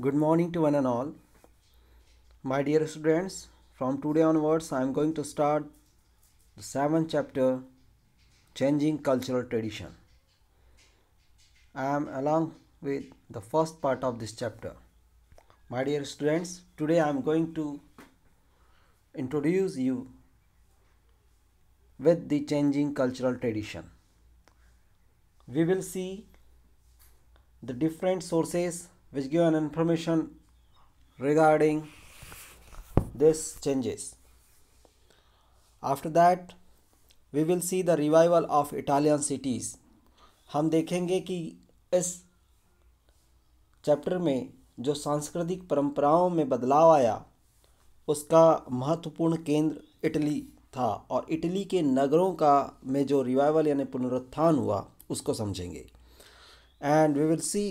good morning to one and all my dear students from today onwards i am going to start the seventh chapter changing cultural tradition i am along with the first part of this chapter my dear students today i am going to introduce you with the changing cultural tradition we will see the different sources which give an information regarding these changes. After that, we will see the revival of Italian cities. हम देखेंगे कि इस chapter में जो सांस्कृतिक परंपराओं में बदलाव आया उसका महत्वपूर्ण केंद्र इटली था और इटली के नगरों का में जो रिवाइवल यानी पुनरुत्थान हुआ उसको समझेंगे and we will see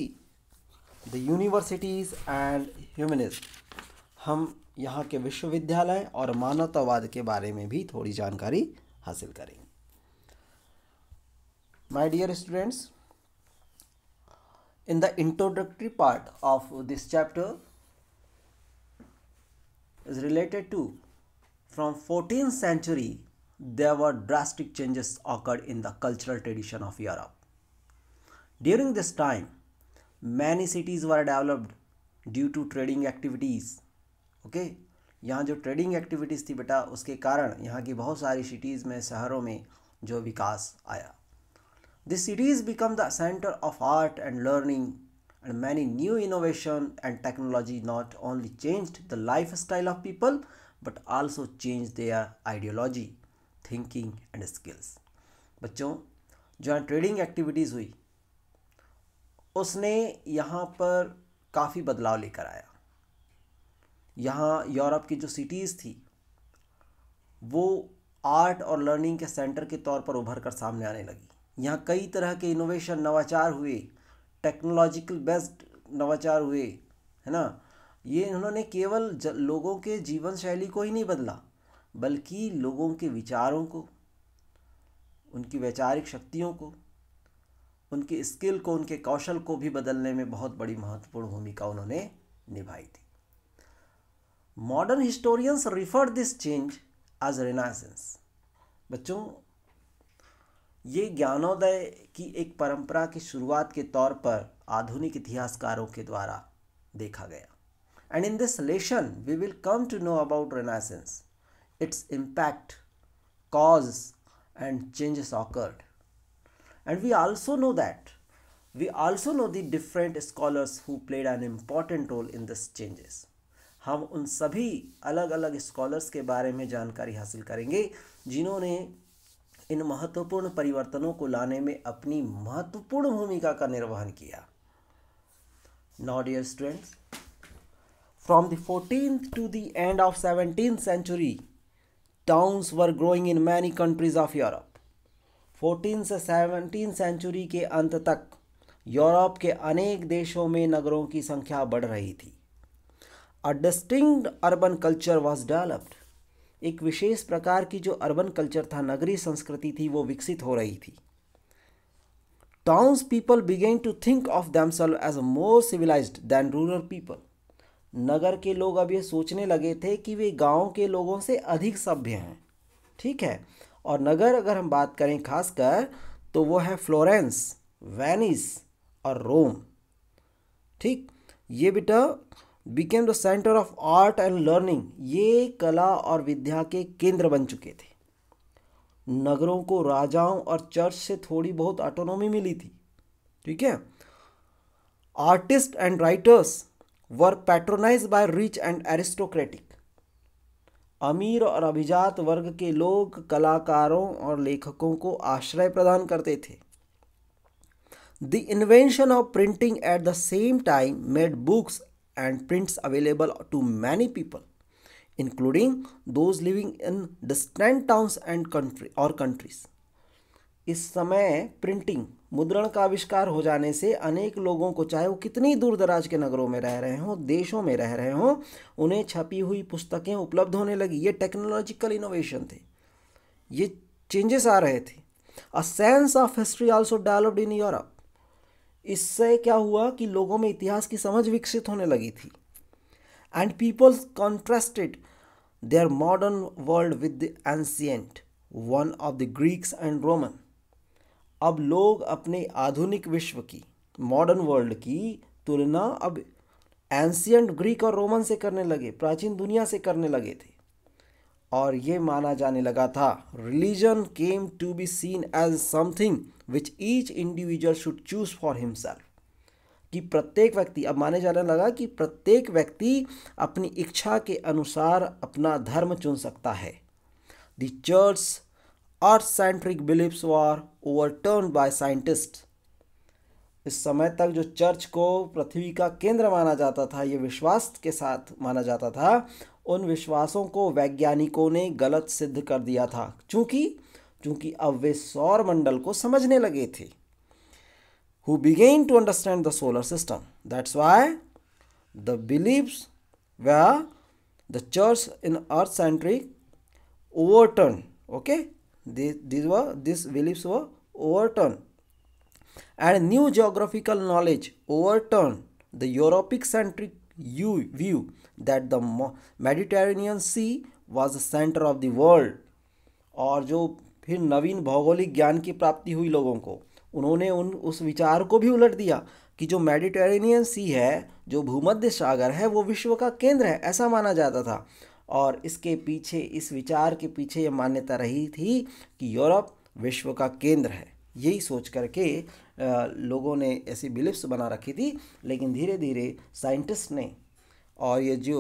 the universities and humanism हम यहाँ के विश्वविद्यालय और मानवतावाद के बारे में भी थोड़ी जानकारी हासिल करेंगे my dear students in the introductory part of this chapter is related to from fourteen century there are drastic changes occurred in the cultural tradition of Europe during this time many cities were developed due to trading activities okay यहाँ जो trading activities थी बेटा उसके कारण यहाँ की बहुत सारी सिटीज़ में शहरों में जो विकास आया this cities become the centre of art and learning and many new innovation and technology not only change the life style of people but also change their ideology thinking and skills बच्चों जो यहाँ trading activities हुई उसने यहाँ पर काफ़ी बदलाव लेकर आया यहाँ यूरोप की जो सिटीज़ थी वो आर्ट और लर्निंग के सेंटर के तौर पर उभर कर सामने आने लगी यहाँ कई तरह के इनोवेशन नवाचार हुए टेक्नोलॉजिकल बेस्ड नवाचार हुए है ना ये इन्होंने केवल लोगों के जीवन शैली को ही नहीं बदला बल्कि लोगों के विचारों को उनकी वैचारिक शक्तियों को उनकी स्किल को उनके कौशल को भी बदलने में बहुत बड़ी महत्वपूर्ण भूमिका उन्होंने निभाई थी modern historians refer this change as Renaissance बच्चों ये ज्ञानोदय की एक परंपरा की शुरुआत के तौर पर आधुनिक इतिहासकारों के द्वारा देखा गया and in this lesson we will come to know about Renaissance its impact cause and changes occurred And we also know that. We also know the different scholars who played an important role in this changes. हम उन सभी अलग अलग scholars के बारे में जानकारी हासिल करेंगे जिन्होंने इन महत्वपूर्ण परिवर्तनों को लाने में अपनी महत्वपूर्ण भूमिका का निर्वहन किया now dear students from the fourteen to the end of seventeen century towns were growing in many countries of Europe fourteen से सेवनटीन सेंचुरी के अंत तक यूरोप के अनेक देशों में नगरों की संख्या बढ़ रही थी a distinct urban culture was developed एक विशेष प्रकार की जो अर्बन कल्चर था नगरी संस्कृति थी वो विकसित हो रही थी towns people began to think of themselves as more civilise than rural people नगर के लोग अब ये सोचने लगे थे कि वे गांव के लोगों से अधिक सभ्य हैं ठीक है और नगर अगर हम बात करें खासकर तो वो है फ्लोरेंस वेनिस और रोम ठीक ये बेटा became the centre of art and learning ये कला और विद्या के केंद्र बन चुके थे नगरों को राजाओं और चर्च से थोड़ी बहुत ऑटोनॉमी मिली थी ठीक है artist and writers were patronise by rich and aristocratic अमीर और अभिजात वर्ग के लोग कलाकारों और लेखकों को आश्रय प्रदान करते थे the invention of printing at the same time made books and prints available to many people including those living in distant towns and country और कंट्रीज इस समय प्रिंटिंग मुद्रण का आविष्कार हो जाने से अनेक लोगों को चाहे वो कितनी दूर दराज के नगरों में रह रहे हों देशों में रह रहे हों उन्हें छपी हुई पुस्तकें उपलब्ध होने लगी ये टेक्नोलॉजिकल इनोवेशन थे ये चेंजेस आ रहे थे a sense of history also developed in Europe इससे क्या हुआ कि लोगों में इतिहास की समझ विकसित होने लगी थी and peoples contrasted their modern world with the ancient one of the Greeks and Roman अब लोग अपने आधुनिक विश्व की मॉडर्न वर्ल्ड की तुलना अब एंशियंट ग्रीक और रोमन से करने लगे प्राचीन दुनिया से करने लगे थे और ये माना जाने लगा था religion came to be seen as something which each individual should choose for himself कि प्रत्येक व्यक्ति अब माने जाने लगा कि प्रत्येक व्यक्ति अपनी इच्छा के अनुसार अपना धर्म चुन सकता है the church earth centric beliefs were overturn by scientist इस समय तक जो चर्च को पृथ्वी का केंद्र माना जाता था ये विश्वास के साथ माना जाता था उन विश्वासों को वैज्ञानिकों ने गलत सिद्ध कर दिया था चूंकि चूंकि अब वे सौर मंडल को समझने लगे थे who began to understand the solar system that's why the believes of church in earth centric overturn okay these were these beliefs were overturned and new geographical knowledge overturned the european centric view that the mediterranean sea was the center of the world और जो फिर नवीन भौगोलिक ज्ञान की प्राप्ति हुई लोगों को उन्होंने उन उस विचार को भी उलट दिया कि जो मेडिटेरेनियन सी है जो भूमध्य सागर है वो विश्व का केंद्र है ऐसा माना जाता था और इसके पीछे इस विचार के पीछे ये मान्यता रही थी कि यूरोप विश्व का केंद्र है यही सोच करके लोगों ने ऐसी बिलिप्स बना रखी थी लेकिन धीरे धीरे साइंटिस्ट ने और ये जो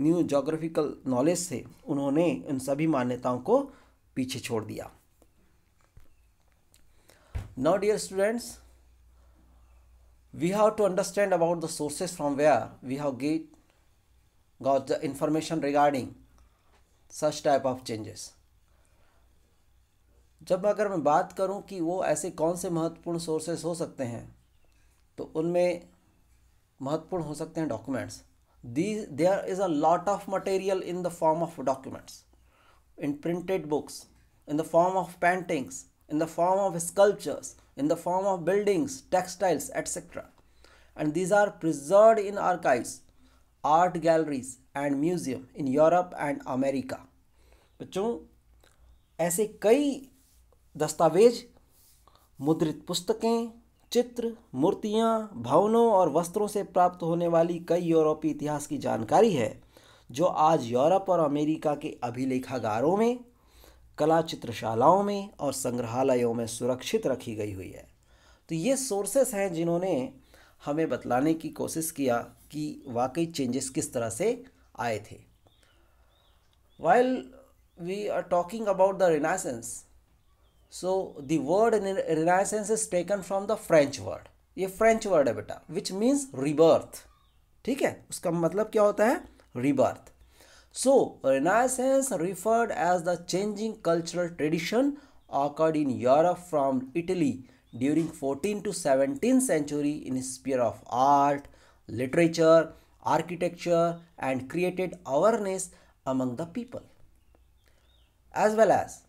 न्यू जोग्राफिकल नॉलेज से उन्होंने इन सभी मान्यताओं को पीछे छोड़ दिया now dear students we have to understand about the sources from where we have get got the information regarding such type of changes. जब अगर मैं बात करूं कि वो ऐसे कौन से महत्वपूर्ण सोर्सेस हो सकते हैं तो उनमें महत्वपूर्ण हो सकते हैं documents the there is a lot of material in the form of documents in printed books in the form of paintings in the form of sculptures in the form of buildings textiles etcetera and these are preserve in archives art galleries and museum in Europe and America बच्चों ऐसे कई दस्तावेज मुद्रित पुस्तकें चित्र मूर्तियाँ भवनों और वस्त्रों से प्राप्त होने वाली कई यूरोपीय इतिहास की जानकारी है जो आज यूरोप और अमेरिका के अभिलेखागारों में कला चित्रशालाओं में और संग्रहालयों में सुरक्षित रखी गई हुई है तो ये सोर्सेस हैं जिन्होंने हमें बतलाने की कोशिश किया कि वाकई चेंजेस किस तरह से आए थे while we are talking about the Renaissance so the word Renaissance is taken from the French word ये फ्रेंच वर्ड है बेटा विच मीन्स रिबर्थ ठीक है उसका मतलब क्या होता है rebirth so Renaissance referred as the changing cultural tradition occurred in Europe from Italy during 14 to 17th century in sphere of art, literature, architecture and created awareness among the people. As well as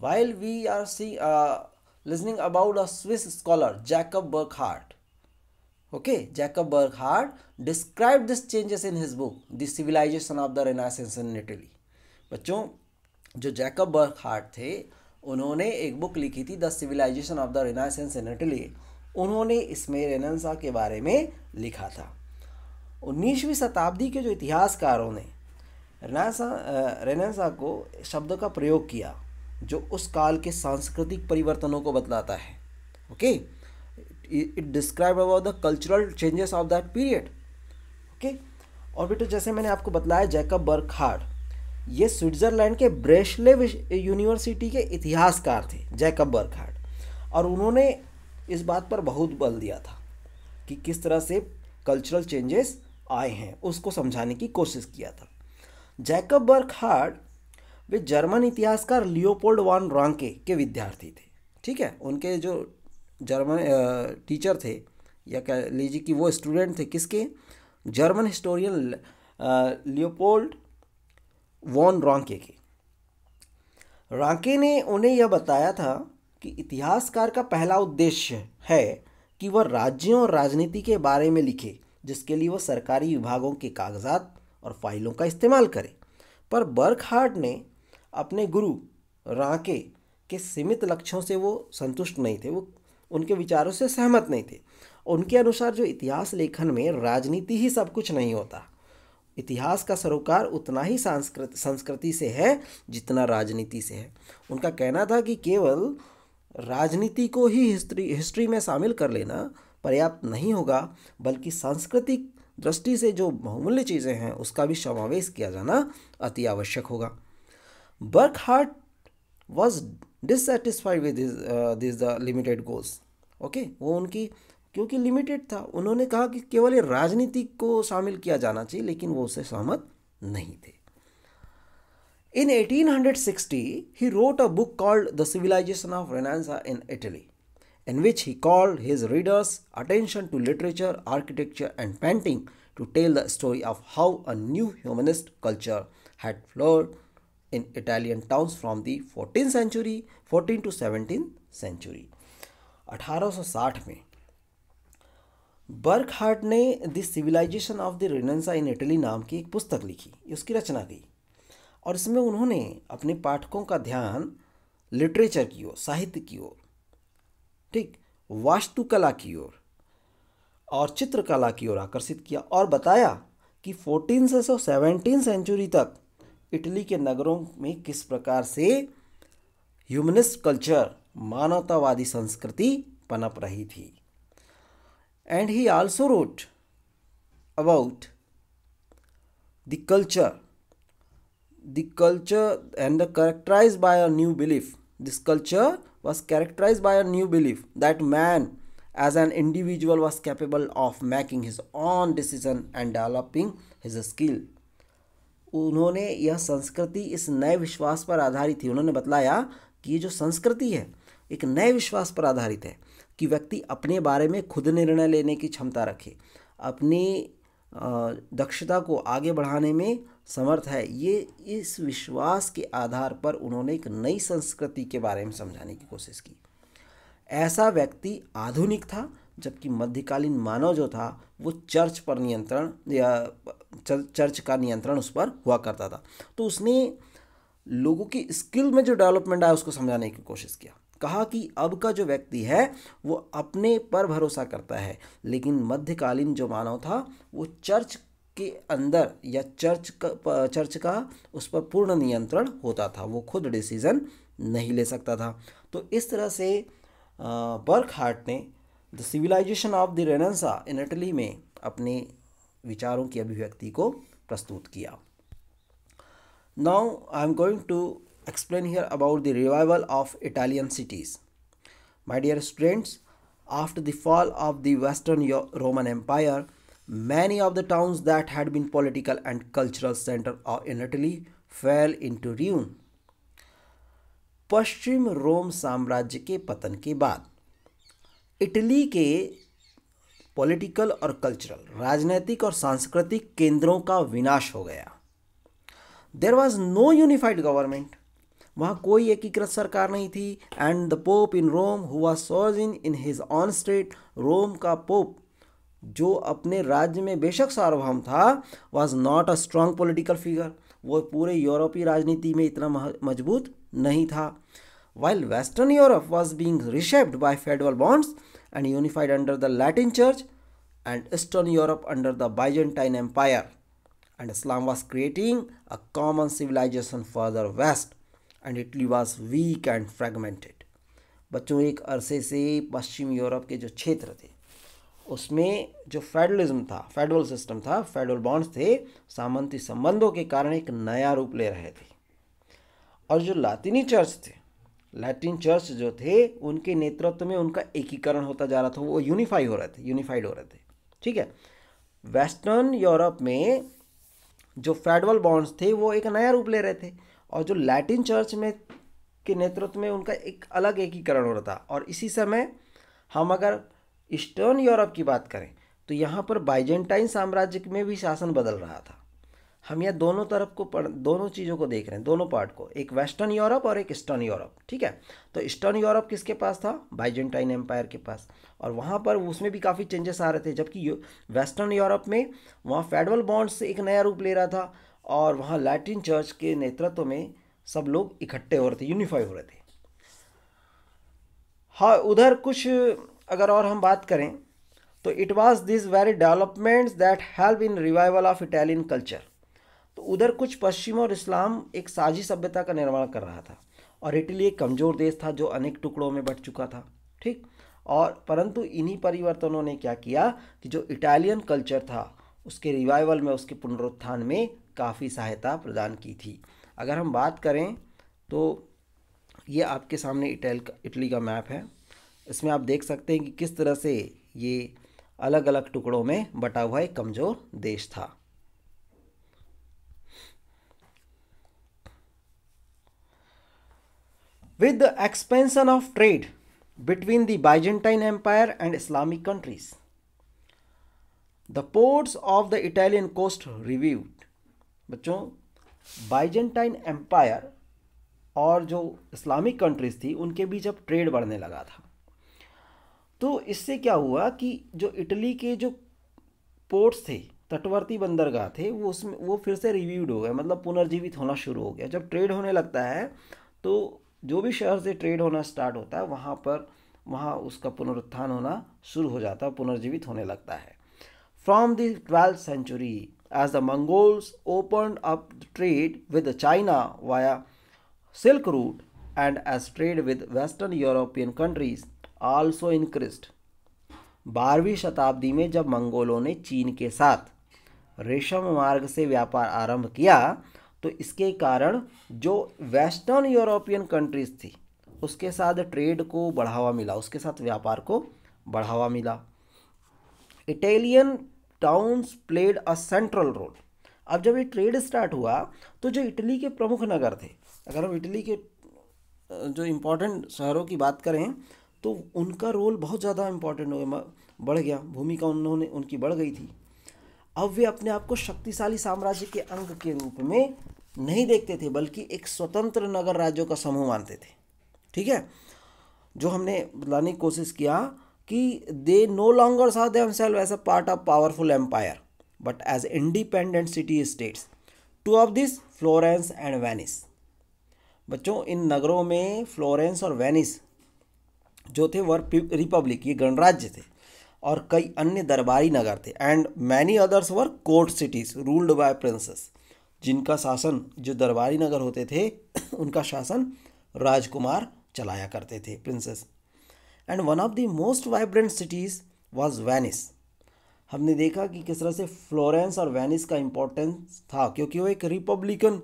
while we are see, uh, listening about a Swiss scholar Jacob Burckhardt. Okay, Jacob Burckhardt described these changes in his book The Civilization of the Renaissance in Italy. बच्चों जो Jacob Burckhardt थे उन्होंने एक book लिखी थी the civilisation of the Renaissance in Italy उन्होंने इसमें Renaissance के बारे में लिखा था उन्नीसवीं शताब्दी के जो इतिहासकारों ने रेनासा रेनेसा को शब्द का प्रयोग किया जो उस काल के सांस्कृतिक परिवर्तनों को बतलाता है okay it describe about the cultural changes of that period okay और बेटो जैसे मैंने आपको बताया जैकब हार्ड ये स्विट्ज़रलैंड के ब्रेशलेव यूनिवर्सिटी के इतिहासकार थे जैकब बर्खार्ड और उन्होंने इस बात पर बहुत बल दिया था कि किस तरह से कल्चरल चेंजेस आए हैं उसको समझाने की कोशिश किया था जैकब बर्खार्ड वे जर्मन इतिहासकार लियोपोल्ड वन रॉन्के के विद्यार्थी थे ठीक है उनके जो जर्मन टीचर थे या कह लीजिए कि वो स्टूडेंट थे किसके German historian Leopold von Ranke की रॉन्के ने उन्हें यह बताया था कि इतिहासकार का पहला उद्देश्य है कि वह राज्यों और राजनीति के बारे में लिखे जिसके लिए वह सरकारी विभागों के कागजात और फाइलों का इस्तेमाल करे पर बर्कहार्ट ने अपने गुरु रांके के सीमित लक्ष्यों से वो संतुष्ट नहीं थे वो उनके विचारों से सहमत नहीं थे उनके अनुसार जो इतिहास लेखन में राजनीति ही सब कुछ नहीं होता इतिहास का सरोकार उतना ही सांस्कृत संस्कृति से है जितना राजनीति से है उनका कहना था कि केवल राजनीति को ही हिस्ट्री हिस्ट्री में शामिल कर लेना पर्याप्त नहीं होगा बल्कि सांस्कृतिक दृष्टि से जो बहुमूल्य चीज़ें हैं उसका भी समावेश किया जाना अति आवश्यक होगा Burckhardt was dissatisfied with this the limited goals okay वो उनकी क्योंकि लिमिटेड था उन्होंने कहा कि केवल राजनीति को शामिल किया जाना चाहिए लेकिन वो उसे सहमत नहीं थे in 1860 he wrote a book called the civilisation of Renaissance in Italy in which he called his readers attention to literature architecture and painting to tell the story of how a new humanist culture had flowered in Italian towns from the century fourteen to seventeen century अठारह सौ साठ में Burckhardt ने the civilisation of the Renaissance in Italy नाम की एक पुस्तक लिखी उसकी रचना की और इसमें उन्होंने अपने पाठकों का ध्यान लिटरेचर की ओर साहित्य की ओर ठीक वास्तुकला की ओर और चित्रकला की ओर आकर्षित किया और बताया कि फोर्टीन से सौ सेवनटीन सेंचुरी तक इटली के नगरों में किस प्रकार से ह्यूमनिस्ट कल्चर मानवतावादी संस्कृति पनप रही थी and he also wrote about the culture the culture and the characterized by a new belief this culture was characterized by a new belief that man as an individual was capable of making his own decision and developing his skill उन्होंने यह संस्कृति इस नए विश्वास पर आधारित थी उन्होंने बतलाया कि ये जो संस्कृति है एक नए विश्वास पर आधारित है कि व्यक्ति अपने बारे में खुद निर्णय लेने की क्षमता रखे अपनी दक्षता को आगे बढ़ाने में समर्थ है ये इस विश्वास के आधार पर उन्होंने एक नई संस्कृति के बारे में समझाने की कोशिश की ऐसा व्यक्ति आधुनिक था जबकि मध्यकालीन मानव जो था वो चर्च पर नियंत्रण या चर्च का नियंत्रण उस पर हुआ करता था तो उसने लोगों की स्किल में जो डेवलपमेंट आया उसको समझाने की कोशिश किया कहा कि अब का जो व्यक्ति है वो अपने पर भरोसा करता है लेकिन मध्यकालीन जो मानव था वो चर्च के अंदर या चर्च का चर्च का उस पर पूर्ण नियंत्रण होता था वो खुद डिसीज़न नहीं ले सकता था तो इस तरह से बर्क हार्ट ने the civilisation of the Renaissance in Italy में अपने विचारों की अभिव्यक्ति को प्रस्तुत किया now I am going to explain here about the revival of Italian cities. My dear students, after the fall of the Western Roman Empire, many of the towns that had been political and cultural center of in Italy fell into ruin. पश्चिम Rome साम्राज्य के पतन के बाद Italy के political और cultural राजनीतिक और सांस्कृतिक केंद्रों का विनाश हो गया there was no unified government वहाँ कोई एकीकृत सरकार नहीं थी and the Pope in Rome हुआ सोज in in his own state Rome का पोप जो अपने राज्य में बेशक सार्वभम था was not a strong political figure वो पूरे यूरोपीय राजनीति में इतना मजबूत नहीं था while western Europe was being reshaped by federal bonds and unified under the Latin church and eastern Europe under the Byzantine empire and Islam was creating a common civilisation for the west and Italy was weak and fragmented बच्चों एक अरसे से पश्चिम Europe के जो क्षेत्र थे उसमें जो फेडरलिज्म था फेडरल सिस्टम था फेडरल बॉन्ड्स थे सामंती संबंधों के कारण एक नया रूप ले रहे थे और जो लातिनी चर्च थे लैटिन चर्च जो थे उनके नेतृत्व में उनका एकीकरण होता जा रहा था वो यूनिफाई हो रहे थे यूनिफाइड हो रहे थे ठीक है वेस्टर्न यूरोप में जो फेडरल बॉन्ड्स थे वो एक नया रूप ले रहे थे और जो लैटिन चर्च में के नेतृत्व में उनका एक अलग एकीकरण हो रहा था और इसी समय हम अगर ईस्टर्न यूरोप की बात करें तो यहाँ पर बाइजेंटाइन साम्राज्य में भी शासन बदल रहा था हम यह दोनों तरफ को पढ़ दोनों चीज़ों को देख रहे हैं दोनों पार्ट को एक वेस्टर्न यूरोप और एक ईस्टर्न यूरोप ठीक है तो ईस्टर्न यूरोप किसके पास था बाइजेंटाइन एम्पायर के पास और वहाँ पर उसमें भी काफ़ी चेंजेस आ रहे थे जबकि वेस्टर्न यूरोप में वहाँ फेडरल बॉन्ड्स एक नया रूप ले रहा था और वहाँ लैटिन चर्च के नेतृत्व में सब लोग इकट्ठे हो रहे थे यूनिफाई हो रहे थे हाँ उधर कुछ अगर और हम बात करें तो it was this very developments that help in revival of Italian culture तो उधर कुछ पश्चिम और इस्लाम एक साझी सभ्यता का निर्माण कर रहा था और इटली एक कमज़ोर देश था जो अनेक टुकड़ों में बट चुका था ठीक और परंतु इन्हीं परिवर्तनों ने क्या किया कि जो इटालियन कल्चर था उसके रिवाइवल में उसके पुनरुत्थान में काफ़ी सहायता प्रदान की थी अगर हम बात करें तो ये आपके सामने का इटली का मैप है इसमें आप देख सकते हैं कि किस तरह से ये अलग अलग टुकड़ों में बटा हुआ एक कमज़ोर देश था with the expansion of trade between the Byzantine empire and Islamic countries the ports of the Italian coast revived बच्चों बाइजेंटाइन एम्पायर और जो इस्लामिक कंट्रीज थी उनके बीच अब ट्रेड बढ़ने लगा था तो इससे क्या हुआ कि जो इटली के जो पोर्ट्स थे तटवर्ती बंदरगाह थे वो उसमें वो फिर से रिव्यूड हो गए मतलब पुनर्जीवित होना शुरू हो गया जब ट्रेड होने लगता है तो जो भी शहर से ट्रेड होना स्टार्ट होता है वहाँ पर वहाँ उसका पुनरुत्थान होना शुरू हो जाता है पुनर्जीवित होने लगता है from the 12th century as the Mongols opened up trade with China via Silk Route and as trade with Western European countries also increased. बारहवीं शताब्दी में जब मंगोलों ने चीन के साथ रेशम मार्ग से व्यापार आरंभ किया तो इसके कारण जो वेस्टर्न यूरोपियन कंट्रीज थी उसके साथ ट्रेड को बढ़ावा मिला उसके साथ व्यापार को बढ़ावा मिला Italian towns played a central role अब जब ये ट्रेड स्टार्ट हुआ तो जो इटली के प्रमुख नगर थे अगर हम इटली के जो इम्पोर्टेंट शहरों की बात करें तो उनका रोल बहुत ज़्यादा इम्पोर्टेंट हो गया बढ़ गया भूमिका उन्होंने उनकी बढ़ गई थी अब वे अपने आप को शक्तिशाली साम्राज्य के अंग के रूप में नहीं देखते थे बल्कि एक स्वतंत्र नगर राज्यों का समूह मानते थे ठीक है जो हमने बताने की कोशिश किया कि they no longer saw selves as a part of powerful empire but as independent city states two of this Florence and Venice बच्चों इन नगरों में फ्लोरेंस और वेनिस जो थे वर रिपब्लिक ये गणराज्य थे और कई अन्य दरबारी नगर थे and many others were court cities ruled by princes जिनका शासन जो दरबारी नगर होते थे उनका शासन राजकुमार चलाया करते थे princes and one of the most vibrant cities was Venice हमने देखा कि किस तरह से फ्लोरेंस और वेनिस का इम्पोर्टेंस था क्योंकि वो एक रिपब्लिकन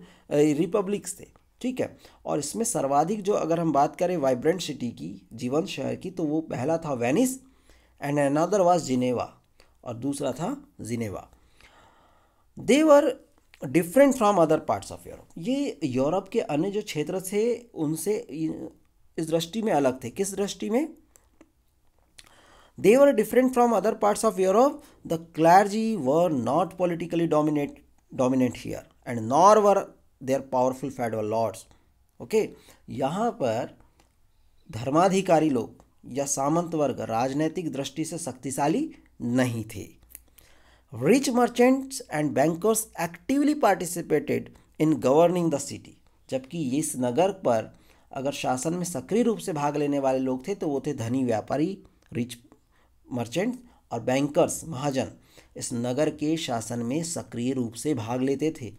रिपब्लिक्स थे ठीक है और इसमें सर्वाधिक जो अगर हम बात करें वाइब्रेंट सिटी की जीवन शहर की तो वो पहला था Venice and another was Geneva और दूसरा था Geneva they were different from other parts of Europe ये यूरोप के अन्य जो क्षेत्र थे उनसे इस दृष्टि में अलग थे किस दृष्टि में They were different from other parts of Europe. The clergy were not politically dominant dominant here and nor were their powerful feudal lords. okay? yahan par dharmadhikari log ya samant varg rajnaitik drishti se shaktishali nahi the rich merchants and bankers actively participated in governing the city jabki is nagar par अगर शासन में सक्रिय रूप से भाग लेने वाले लोग थे तो वो थे धनी व्यापारी रिच मर्चेंट और बैंकर्स महाजन इस नगर के शासन में सक्रिय रूप से भाग लेते थे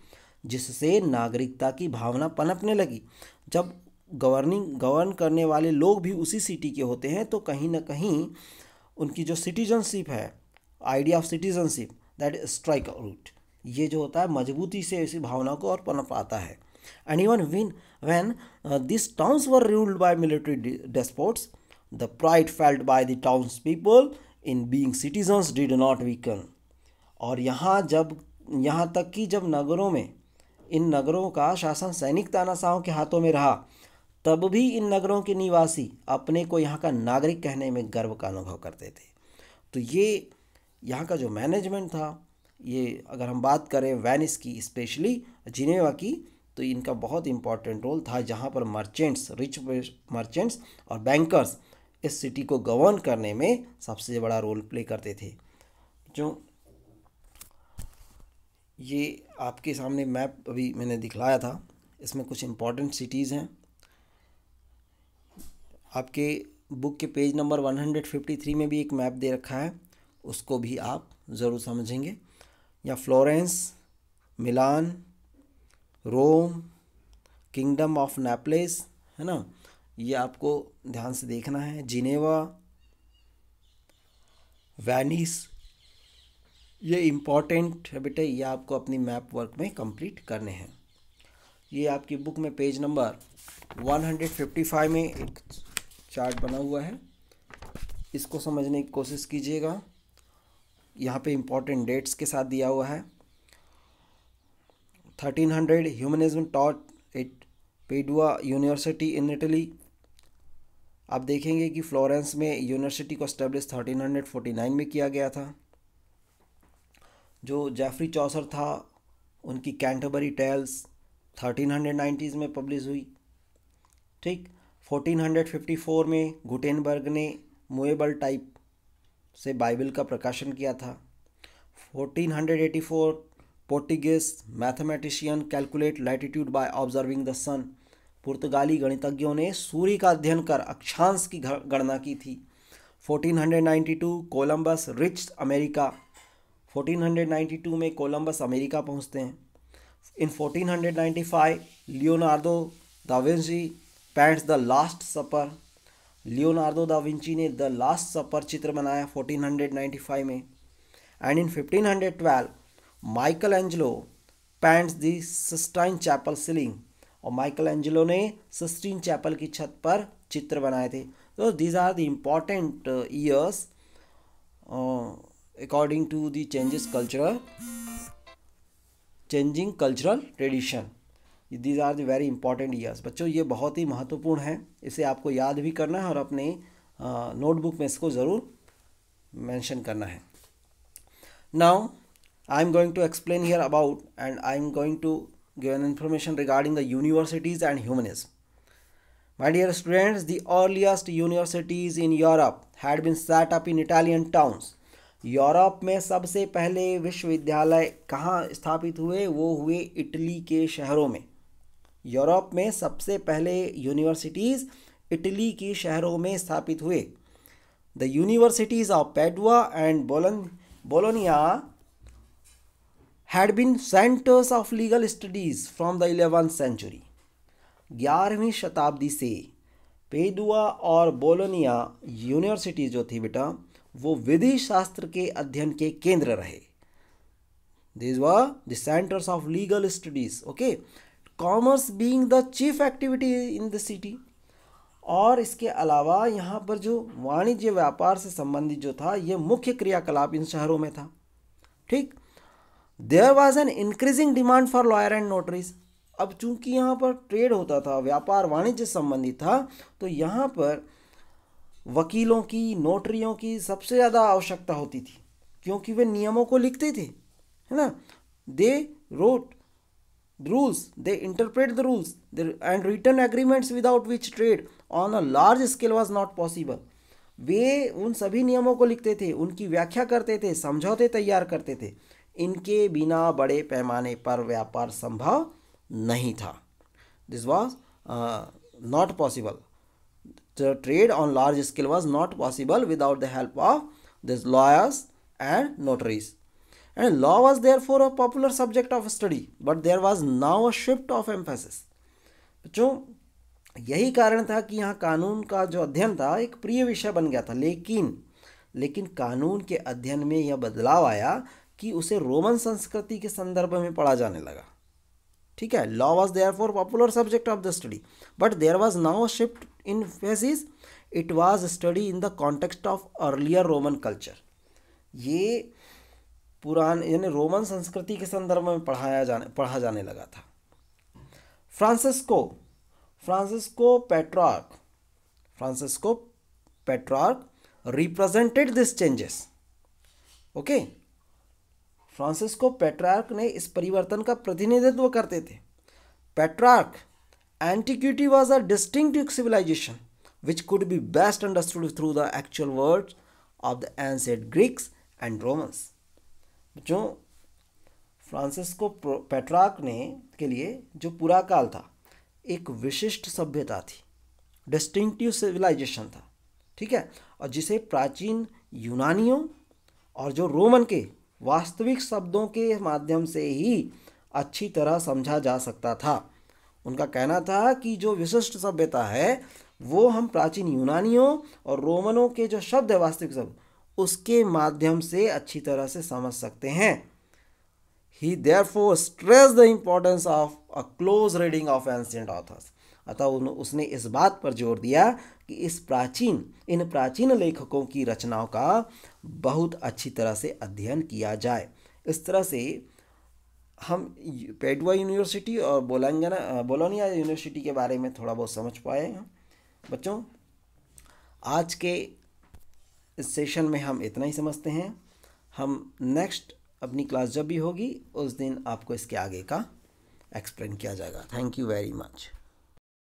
जिससे नागरिकता की भावना पनपने लगी जब गवर्निंग गवर्न करने वाले लोग भी उसी सिटी के होते हैं तो कहीं ना कहीं उनकी जो सिटीजनशिप है idea of citizenship that strike root ये जो होता है मजबूती से इसी भावना को और पनप आता है and even when when this towns were ruled by military despots The pride felt by the people in being citizens did not weaken. और यहाँ जब यहाँ तक कि जब नगरों में इन नगरों का शासन सैनिक तानाशाहों के हाथों में रहा तब भी इन नगरों के निवासी अपने को यहाँ का नागरिक कहने में गर्व का अनुभव करते थे तो ये यहाँ का जो मैनेजमेंट था ये अगर हम बात करें वेनिस की स्पेशली जिनेवा की तो इनका बहुत इम्पॉर्टेंट रोल था जहाँ पर मर्चेंट्स रिच मर्चेंट्स और बैंकर्स इस सिटी को गवर्न करने में सबसे बड़ा रोल प्ले करते थे जो ये आपके सामने मैप अभी मैंने दिखलाया था इसमें कुछ इम्पॉर्टेंट सिटीज़ हैं आपके बुक के पेज नंबर 153 में भी एक मैप दे रखा है उसको भी आप ज़रूर समझेंगे या Florence Milan Rome kingdom of Naples है ना ये आपको ध्यान से देखना है जिनेवा वैनिस ये इम्पॉर्टेंट है बेटे ये आपको अपनी मैप वर्क में कंप्लीट करने हैं ये आपकी बुक में पेज नंबर 155 में एक चार्ट बना हुआ है इसको समझने की कोशिश कीजिएगा यहाँ पे इम्पॉर्टेंट डेट्स के साथ दिया हुआ है thirteen hundred humanism taught at Padua university in Italy आप देखेंगे कि फ्लोरेंस में यूनिवर्सिटी को स्टेब्लिश नाइन में किया गया था जो जेफरी चौसर था उनकी Canterbury Tales thirteen hundred nineties में पब्लिश हुई ठीक हंड्रेड फिफ्टी फोर में गुटेनबर्ग ने मोएबल टाइप से बाइबल का प्रकाशन किया था fourteen hundred eighty four Portuguese mathematician calculate latitude by observing the sun पुर्तगाली गणितज्ञों ने सूर्य का अध्ययन कर अक्षांश की गणना की थी 1492 कोलंबस रिच अमेरिका 1492 में कोलंबस अमेरिका पहुंचते हैं in 1495 Leonardo da Vinci Vinci paints the Last Supper Leonardo da Vinci ने द लास्ट सपर चित्र बनाया 1495 में and in 1512 Michelangelo paints the Sistine Chapel ceiling और माइकल एंजलो ने सिस्टीन चैपल की छत पर चित्र बनाए थे तो these are the important years according to the changes cultural changing cultural tradition these are the very important years बच्चों ये बहुत ही महत्वपूर्ण है इसे आपको याद भी करना है और अपने नोटबुक uh, में इसको ज़रूर मेंशन करना है now I am going to explain here about and I am going to given information regarding the universities and humanism. My dear students, the earliest universities in Europe had been set up in Italian towns. Europe में सबसे पहले विश्वविद्यालय कहाँ स्थापित हुए वो हुए Italy के शहरों में यूरोप में सबसे पहले यूनिवर्सिटीज़ इटली के शहरों में स्थापित हुए the universities of Padua and Bologna Bologna had been centres of legal studies from the eleven century ग्यारहवीं शताब्दी से पेदुआ और बोलोनिया यूनिवर्सिटी जो थी बेटा वो विधि शास्त्र के अध्ययन के केंद्र रहे these were centres of legal studies okay commerce being the chief activity in the city और इसके अलावा यहाँ पर जो वाणिज्य व्यापार से संबंधित जो था ये मुख्य क्रियाकलाप इन शहरों में था ठीक there was an increasing demand for lawyer and notaries अब चूंकि यहाँ पर ट्रेड होता था व्यापार वाणिज्य संबंधी था तो यहाँ पर वकीलों की नोटरियों की सबसे ज़्यादा आवश्यकता होती थी क्योंकि वे नियमों को लिखते थे है ना they wrote they they the rules they and written agreements without which trade on a large scale was not possible वे उन सभी नियमों को लिखते थे उनकी व्याख्या करते थे समझौते तैयार करते थे इनके बिना बड़े पैमाने पर व्यापार संभव नहीं था this was not possible trade on large scale was not possible without the help of this lawyers and notaries and law was there for a popular subject of study but there was now a shift of emphasis बच्चों यही कारण था कि यहाँ कानून का जो अध्ययन था एक प्रिय विषय बन गया था लेकिन लेकिन कानून के अध्ययन में यह बदलाव आया कि उसे रोमन संस्कृति के संदर्भ में पढ़ा जाने लगा ठीक है law was there for popular subject of the study but there was now shift emphasis it was study in the context of earlier Roman culture ये पुरान यानी रोमन संस्कृति के संदर्भ में पढ़ाया जाने पढ़ा जाने लगा था Francesco Francesco Petrarch Francesco Petrarch represented this changes okay Francesco Petrarch ने इस परिवर्तन का प्रतिनिधित्व करते थे Petrarch antiquity was a distinctive civilisation which could be best understood through the actual word of the ancient Greeks and Romans जो Francesco Petrarch ने के लिए जो पूरा काल था एक विशिष्ट सभ्यता थी डिस्टिंक्टिव सिविलाइजेशन था ठीक है और जिसे प्राचीन यूनानियों और जो रोमन के वास्तविक शब्दों के माध्यम से ही अच्छी तरह समझा जा सकता था उनका कहना था कि जो विशिष्ट सभ्यता है वो हम प्राचीन यूनानियों और रोमनों के जो शब्द है वास्तविक शब्द उसके माध्यम से अच्छी तरह से समझ सकते हैं he therefore stressed the importance of a close reading of ancient authors अतः उसने इस बात पर जोर दिया कि इस प्राचीन इन प्राचीन लेखकों की रचनाओं का बहुत अच्छी तरह से अध्ययन किया जाए इस तरह से हम पेडुआ यूनिवर्सिटी और बोलांगना बोलोनिया यूनिवर्सिटी के बारे में थोड़ा बहुत समझ पाए हैं बच्चों आज के इस सेशन में हम इतना ही समझते हैं हम नेक्स्ट अपनी क्लास जब भी होगी उस दिन आपको इसके आगे का एक्सप्लेन किया जाएगा थैंक यू वेरी मच